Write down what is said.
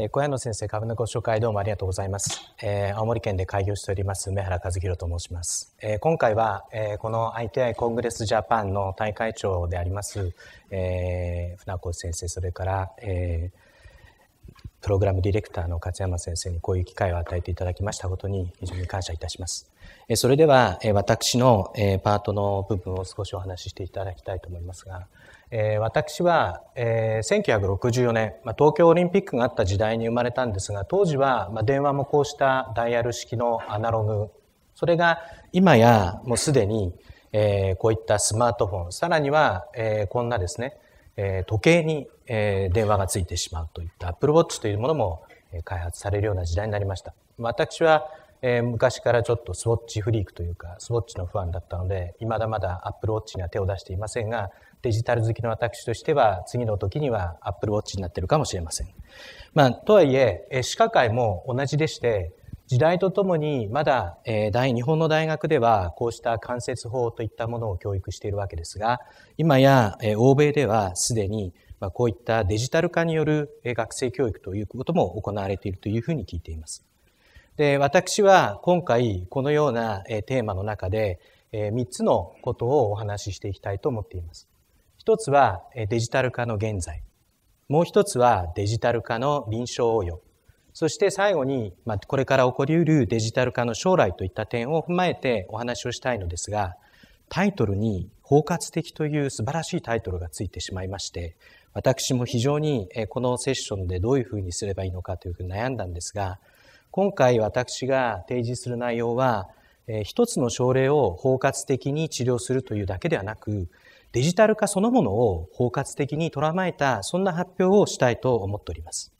え小屋野先生、株のご紹介どうもありがとうございます。えー、青森県で開業しております、梅原和弘と申します。えー、今回は、えー、この ITI コングレスジャパンの大会長であります、え船越先生、それから、えープログラムディレクターの勝山先生にこういう機会を与えていただきましたことに非常に感謝いたします。それでは私のパートの部分を少しお話ししていただきたいと思いますが、私は1964年、東京オリンピックがあった時代に生まれたんですが、当時は電話もこうしたダイヤル式のアナログ、それが今やもうすでにこういったスマートフォン、さらにはこんなですね、え時計に、え電話がついてしまうといった Apple Watch というものも開発されるような時代になりました。私は、え昔からちょっとスウォッチフリークというかスウォッチのファンだったので未だまだ Apple Watch には手を出していませんがデジタル好きの私としては次の時には Apple Watch になってるかもしれません。まあ、とはいえ歯科会も同じでして時代とともにまだ、えー、日本の大学ではこうした間接法といったものを教育しているわけですが今や、えー、欧米ではすでに、まあ、こういったデジタル化による、えー、学生教育ということも行われているというふうに聞いています。で私は今回このような、えー、テーマの中で、えー、3つのことをお話ししていきたいと思っています。一つはデジタル化の現在もう一つはデジタル化の臨床応用そして最後に、まあ、これから起こりうるデジタル化の将来といった点を踏まえてお話をしたいのですが、タイトルに包括的という素晴らしいタイトルがついてしまいまして、私も非常にこのセッションでどういうふうにすればいいのかというふうに悩んだんですが、今回私が提示する内容は、一つの症例を包括的に治療するというだけではなく、デジタル化そのものを包括的に捉まえた、そんな発表をしたいと思っております。